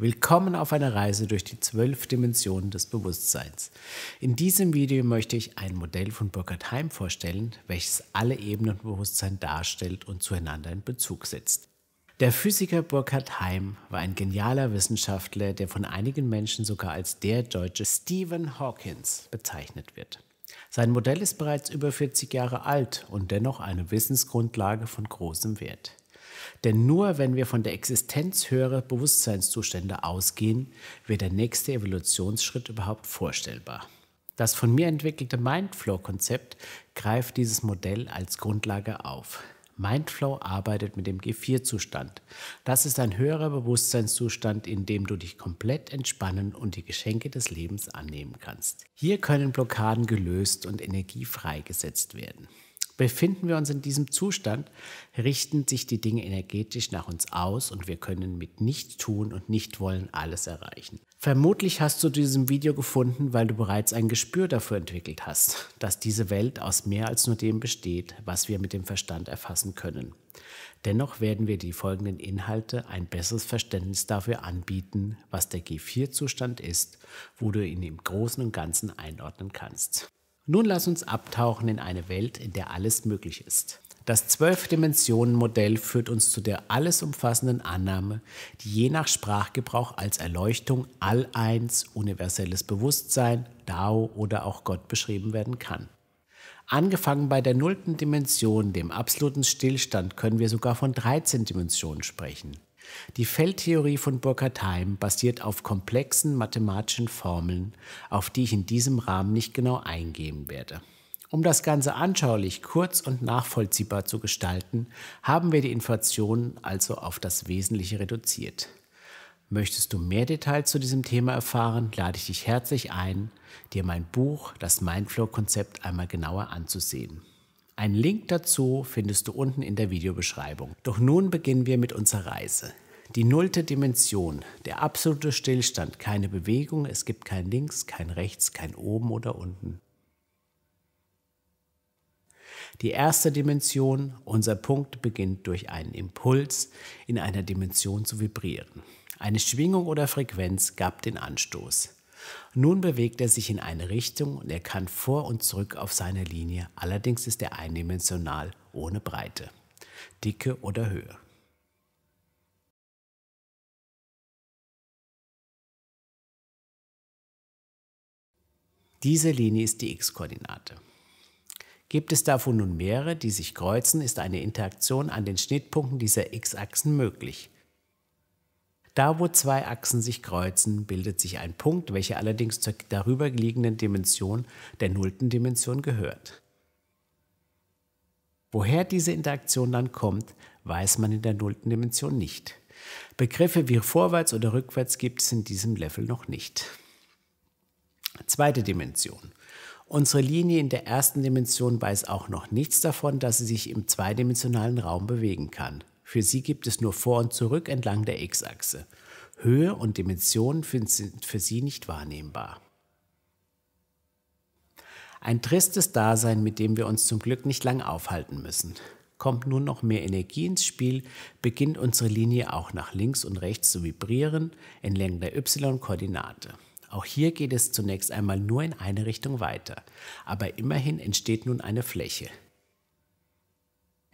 Willkommen auf einer Reise durch die zwölf Dimensionen des Bewusstseins. In diesem Video möchte ich ein Modell von Burkhard Heim vorstellen, welches alle Ebenen Bewusstsein darstellt und zueinander in Bezug setzt. Der Physiker Burkhard Heim war ein genialer Wissenschaftler, der von einigen Menschen sogar als der deutsche Stephen Hawkins bezeichnet wird. Sein Modell ist bereits über 40 Jahre alt und dennoch eine Wissensgrundlage von großem Wert. Denn nur wenn wir von der Existenz höherer Bewusstseinszustände ausgehen, wird der nächste Evolutionsschritt überhaupt vorstellbar. Das von mir entwickelte Mindflow-Konzept greift dieses Modell als Grundlage auf. Mindflow arbeitet mit dem G4-Zustand. Das ist ein höherer Bewusstseinszustand, in dem du dich komplett entspannen und die Geschenke des Lebens annehmen kannst. Hier können Blockaden gelöst und Energie freigesetzt werden. Befinden wir uns in diesem Zustand, richten sich die Dinge energetisch nach uns aus und wir können mit Nicht-Tun und Nicht-Wollen alles erreichen. Vermutlich hast du diesem Video gefunden, weil du bereits ein Gespür dafür entwickelt hast, dass diese Welt aus mehr als nur dem besteht, was wir mit dem Verstand erfassen können. Dennoch werden wir die folgenden Inhalte ein besseres Verständnis dafür anbieten, was der G4-Zustand ist, wo du ihn im Großen und Ganzen einordnen kannst. Nun lass uns abtauchen in eine Welt, in der alles möglich ist. Das Zwölf-Dimensionen-Modell führt uns zu der alles umfassenden Annahme, die je nach Sprachgebrauch als Erleuchtung, All-Eins, universelles Bewusstsein, Dao oder auch Gott beschrieben werden kann. Angefangen bei der nullten Dimension, dem absoluten Stillstand, können wir sogar von 13 Dimensionen sprechen. Die Feldtheorie von Burkhard Heim basiert auf komplexen mathematischen Formeln, auf die ich in diesem Rahmen nicht genau eingehen werde. Um das Ganze anschaulich, kurz und nachvollziehbar zu gestalten, haben wir die Inflation also auf das Wesentliche reduziert. Möchtest du mehr Details zu diesem Thema erfahren, lade ich dich herzlich ein, dir mein Buch Das Mindflow-Konzept einmal genauer anzusehen. Einen Link dazu findest du unten in der Videobeschreibung. Doch nun beginnen wir mit unserer Reise. Die nullte Dimension, der absolute Stillstand, keine Bewegung, es gibt kein Links, kein Rechts, kein Oben oder Unten. Die erste Dimension, unser Punkt beginnt durch einen Impuls in einer Dimension zu vibrieren. Eine Schwingung oder Frequenz gab den Anstoß. Nun bewegt er sich in eine Richtung und er kann vor und zurück auf seiner Linie, allerdings ist er eindimensional ohne Breite, Dicke oder Höhe. Diese Linie ist die x-Koordinate. Gibt es davon nun mehrere, die sich kreuzen, ist eine Interaktion an den Schnittpunkten dieser x-Achsen möglich. Da, wo zwei Achsen sich kreuzen, bildet sich ein Punkt, welcher allerdings zur darüber liegenden Dimension der nullten Dimension gehört. Woher diese Interaktion dann kommt, weiß man in der nullten Dimension nicht. Begriffe wie vorwärts oder rückwärts gibt es in diesem Level noch nicht. Zweite Dimension. Unsere Linie in der ersten Dimension weiß auch noch nichts davon, dass sie sich im zweidimensionalen Raum bewegen kann. Für sie gibt es nur vor und zurück entlang der x-Achse. Höhe und Dimension sind für sie nicht wahrnehmbar. Ein tristes Dasein, mit dem wir uns zum Glück nicht lang aufhalten müssen. Kommt nun noch mehr Energie ins Spiel, beginnt unsere Linie auch nach links und rechts zu vibrieren in Längen der y-Koordinate. Auch hier geht es zunächst einmal nur in eine Richtung weiter, aber immerhin entsteht nun eine Fläche.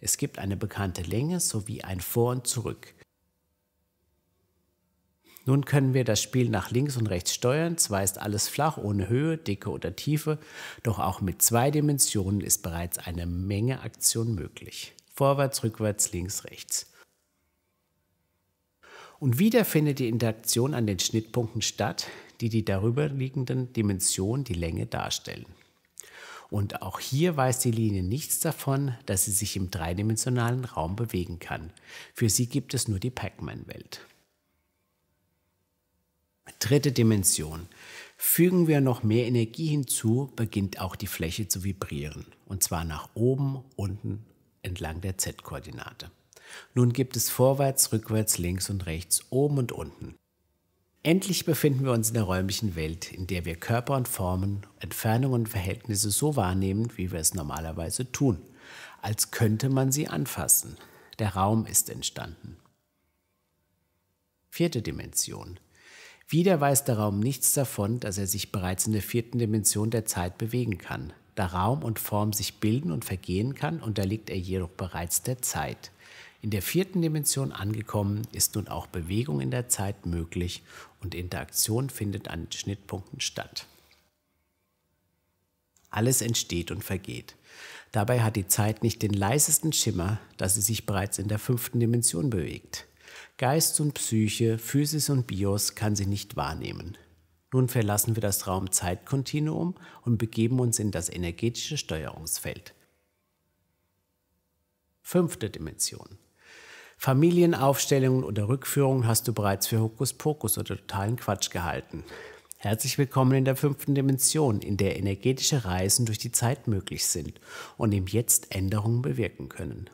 Es gibt eine bekannte Länge sowie ein Vor und Zurück. Nun können wir das Spiel nach links und rechts steuern, zwar ist alles flach, ohne Höhe, Dicke oder Tiefe, doch auch mit zwei Dimensionen ist bereits eine Menge Aktion möglich. Vorwärts, rückwärts, links, rechts. Und wieder findet die Interaktion an den Schnittpunkten statt, die die liegenden Dimensionen, die Länge, darstellen. Und auch hier weiß die Linie nichts davon, dass sie sich im dreidimensionalen Raum bewegen kann. Für sie gibt es nur die Pac-Man-Welt. Dritte Dimension. Fügen wir noch mehr Energie hinzu, beginnt auch die Fläche zu vibrieren. Und zwar nach oben, unten, entlang der Z-Koordinate. Nun gibt es vorwärts, rückwärts, links und rechts, oben und unten. Endlich befinden wir uns in der räumlichen Welt, in der wir Körper und Formen, Entfernungen und Verhältnisse so wahrnehmen, wie wir es normalerweise tun, als könnte man sie anfassen. Der Raum ist entstanden. Vierte Dimension. Wieder weiß der Raum nichts davon, dass er sich bereits in der vierten Dimension der Zeit bewegen kann. Da Raum und Form sich bilden und vergehen kann, unterliegt er jedoch bereits der Zeit. In der vierten Dimension angekommen ist nun auch Bewegung in der Zeit möglich und Interaktion findet an Schnittpunkten statt. Alles entsteht und vergeht. Dabei hat die Zeit nicht den leisesten Schimmer, dass sie sich bereits in der fünften Dimension bewegt. Geist und Psyche, Physis und Bios kann sie nicht wahrnehmen. Nun verlassen wir das Raum-Zeit-Kontinuum und begeben uns in das energetische Steuerungsfeld. Fünfte Dimension. Familienaufstellungen oder Rückführungen hast du bereits für Hokuspokus oder totalen Quatsch gehalten. Herzlich willkommen in der fünften Dimension, in der energetische Reisen durch die Zeit möglich sind und im Jetzt Änderungen bewirken können.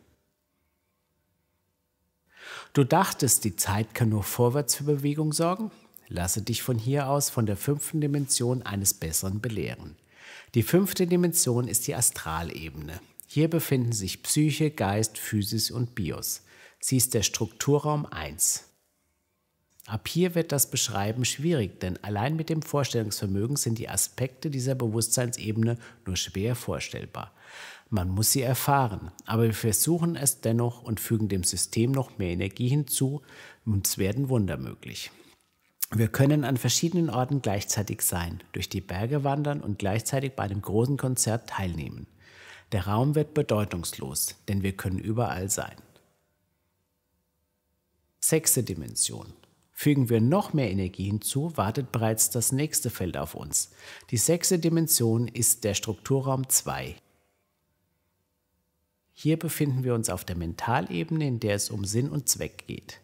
Du dachtest, die Zeit kann nur vorwärts für Bewegung sorgen? Lasse dich von hier aus von der fünften Dimension eines Besseren belehren. Die fünfte Dimension ist die Astralebene. Hier befinden sich Psyche, Geist, Physis und Bios. Sie ist der Strukturraum 1. Ab hier wird das Beschreiben schwierig, denn allein mit dem Vorstellungsvermögen sind die Aspekte dieser Bewusstseinsebene nur schwer vorstellbar. Man muss sie erfahren, aber wir versuchen es dennoch und fügen dem System noch mehr Energie hinzu, uns werden Wunder möglich. Wir können an verschiedenen Orten gleichzeitig sein, durch die Berge wandern und gleichzeitig bei einem großen Konzert teilnehmen. Der Raum wird bedeutungslos, denn wir können überall sein sechste Dimension. Fügen wir noch mehr Energie hinzu, wartet bereits das nächste Feld auf uns. Die sechste Dimension ist der Strukturraum 2. Hier befinden wir uns auf der Mentalebene, in der es um Sinn und Zweck geht.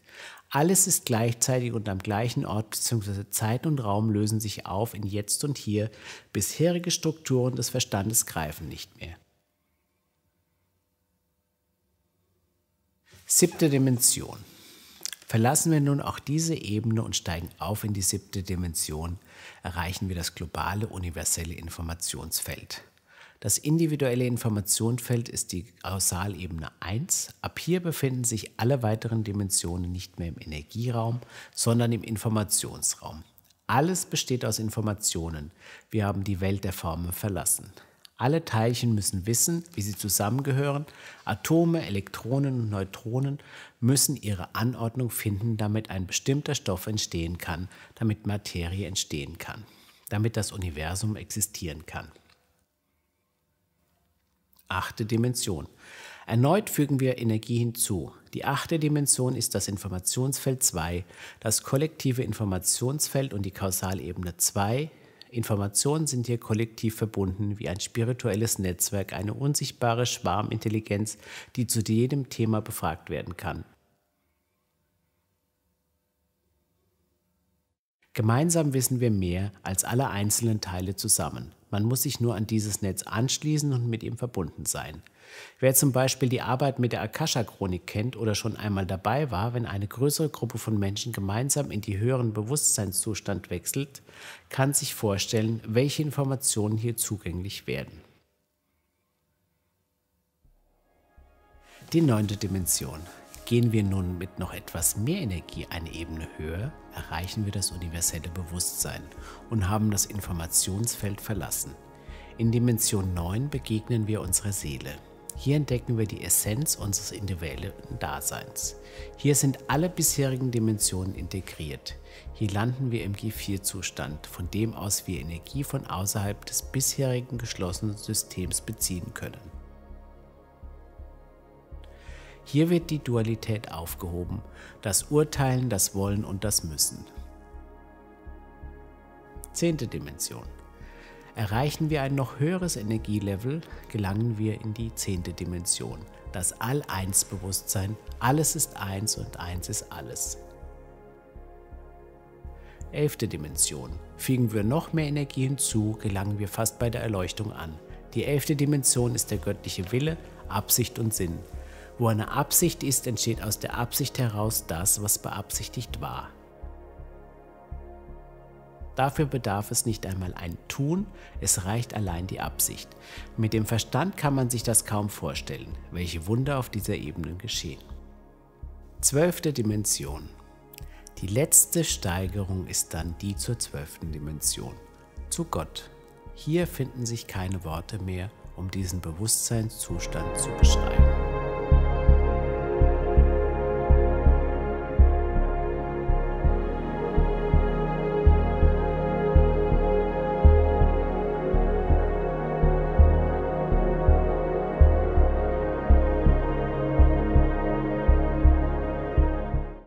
Alles ist gleichzeitig und am gleichen Ort bzw. Zeit und Raum lösen sich auf in Jetzt und Hier. Bisherige Strukturen des Verstandes greifen nicht mehr. Siebte Dimension. Verlassen wir nun auch diese Ebene und steigen auf in die siebte Dimension, erreichen wir das globale universelle Informationsfeld. Das individuelle Informationsfeld ist die Kausalebene 1. Ab hier befinden sich alle weiteren Dimensionen nicht mehr im Energieraum, sondern im Informationsraum. Alles besteht aus Informationen. Wir haben die Welt der Formen verlassen. Alle Teilchen müssen wissen, wie sie zusammengehören. Atome, Elektronen und Neutronen müssen ihre Anordnung finden, damit ein bestimmter Stoff entstehen kann, damit Materie entstehen kann, damit das Universum existieren kann. Achte Dimension. Erneut fügen wir Energie hinzu. Die achte Dimension ist das Informationsfeld 2, das kollektive Informationsfeld und die Kausalebene 2, Informationen sind hier kollektiv verbunden wie ein spirituelles Netzwerk, eine unsichtbare Schwarmintelligenz, die zu jedem Thema befragt werden kann. Gemeinsam wissen wir mehr als alle einzelnen Teile zusammen. Man muss sich nur an dieses Netz anschließen und mit ihm verbunden sein. Wer zum Beispiel die Arbeit mit der Akasha-Chronik kennt oder schon einmal dabei war, wenn eine größere Gruppe von Menschen gemeinsam in die höheren Bewusstseinszustand wechselt, kann sich vorstellen, welche Informationen hier zugänglich werden. Die neunte Dimension. Gehen wir nun mit noch etwas mehr Energie eine Ebene höher, erreichen wir das universelle Bewusstsein und haben das Informationsfeld verlassen. In Dimension 9 begegnen wir unserer Seele. Hier entdecken wir die Essenz unseres individuellen Daseins. Hier sind alle bisherigen Dimensionen integriert. Hier landen wir im G4-Zustand, von dem aus wir Energie von außerhalb des bisherigen geschlossenen Systems beziehen können. Hier wird die Dualität aufgehoben, das Urteilen, das Wollen und das Müssen. Zehnte Dimension Erreichen wir ein noch höheres Energielevel, gelangen wir in die zehnte Dimension, das All-Eins-Bewusstsein. Alles ist eins und eins ist alles. Elfte Dimension. Fügen wir noch mehr Energie hinzu, gelangen wir fast bei der Erleuchtung an. Die elfte Dimension ist der göttliche Wille, Absicht und Sinn. Wo eine Absicht ist, entsteht aus der Absicht heraus das, was beabsichtigt war. Dafür bedarf es nicht einmal ein Tun, es reicht allein die Absicht. Mit dem Verstand kann man sich das kaum vorstellen, welche Wunder auf dieser Ebene geschehen. Zwölfte Dimension. Die letzte Steigerung ist dann die zur zwölften Dimension, zu Gott. Hier finden sich keine Worte mehr, um diesen Bewusstseinszustand zu beschreiben.